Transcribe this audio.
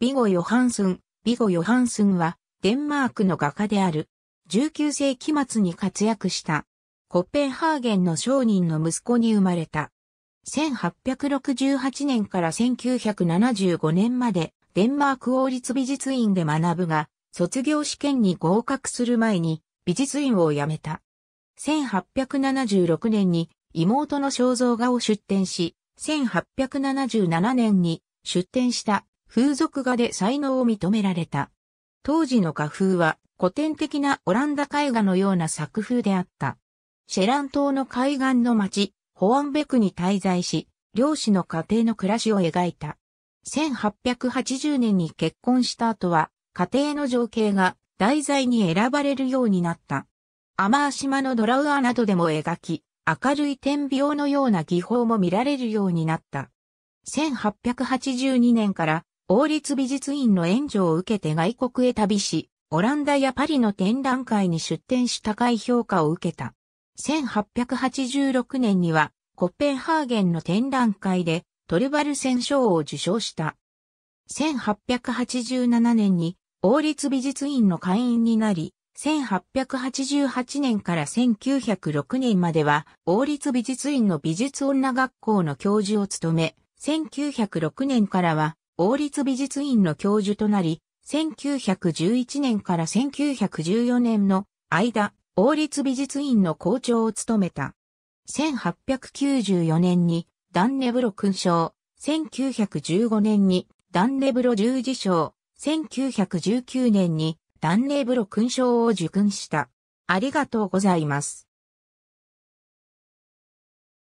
ビゴ・ヨハンスン。ビゴ・ヨハンスンは、デンマークの画家である。19世紀末に活躍した。コッペンハーゲンの商人の息子に生まれた。1868年から1975年まで、デンマーク王立美術院で学ぶが、卒業試験に合格する前に、美術院を辞めた。1876年に妹の肖像画を出展し、1877年に出展した風俗画で才能を認められた。当時の画風は古典的なオランダ絵画のような作風であった。シェラン島の海岸の町、ホアンベクに滞在し、漁師の家庭の暮らしを描いた。1880年に結婚した後は、家庭の情景が題材に選ばれるようになった。アマー島のドラウアーなどでも描き、明るい天描のような技法も見られるようになった。1882年から王立美術院の援助を受けて外国へ旅し、オランダやパリの展覧会に出展し高い評価を受けた。1886年にはコッペンハーゲンの展覧会でトルバルセン賞を受賞した。1887年に王立美術院の会員になり、1888年から1906年までは王立美術院の美術女学校の教授を務め、1906年からは王立美術院の教授となり、1911年から1914年の間、王立美術院の校長を務めた。1894年にダンネブロ勲章、1915年にダンネブロ十字章、1919年にダンネブロ勲章を受勲した。ありがとうございます。